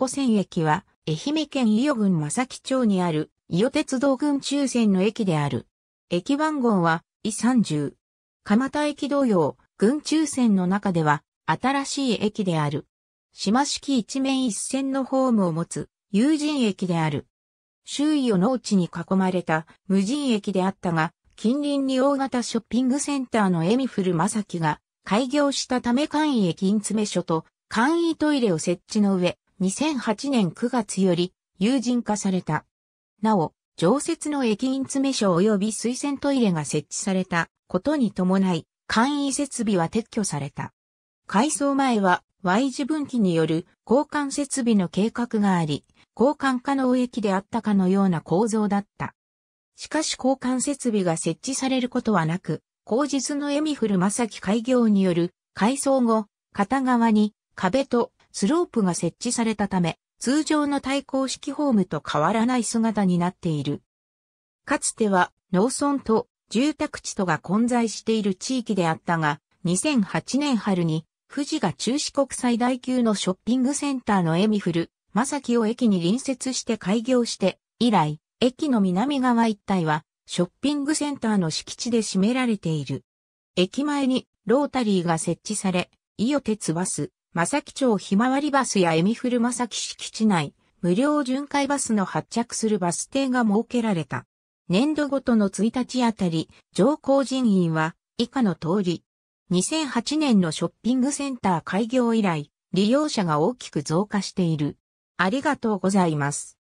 湖線駅は、愛媛県伊予郡正木町にある、伊予鉄道群中線の駅である。駅番号は、伊30。蒲田駅同様、群中線の中では、新しい駅である。島式一面一線のホームを持つ、有人駅である。周囲を農地に囲まれた無人駅であったが、近隣に大型ショッピングセンターのエミフル正木が開業したため簡易駅員詰所と簡易トイレを設置の上、2008年9月より有人化された。なお、常設の駅員詰所及び水洗トイレが設置されたことに伴い、簡易設備は撤去された。改装前は Y 字分岐による交換設備の計画があり、交換可能駅であったかのような構造だった。しかし交換設備が設置されることはなく、後日のエミフル正樹開業による改装後、片側に壁とスロープが設置されたため、通常の対抗式ホームと変わらない姿になっている。かつては農村と住宅地とが混在している地域であったが、2008年春に富士が中四国最大級のショッピングセンターのエミフル、正木を駅に隣接して開業して、以来、駅の南側一帯は、ショッピングセンターの敷地で占められている。駅前にロータリーが設置され、伊予鉄バス、正木町ひまわりバスやエミフル正木敷地内、無料巡回バスの発着するバス停が設けられた。年度ごとの1日あたり、上降人員は以下の通り。2008年のショッピングセンター開業以来、利用者が大きく増加している。ありがとうございます。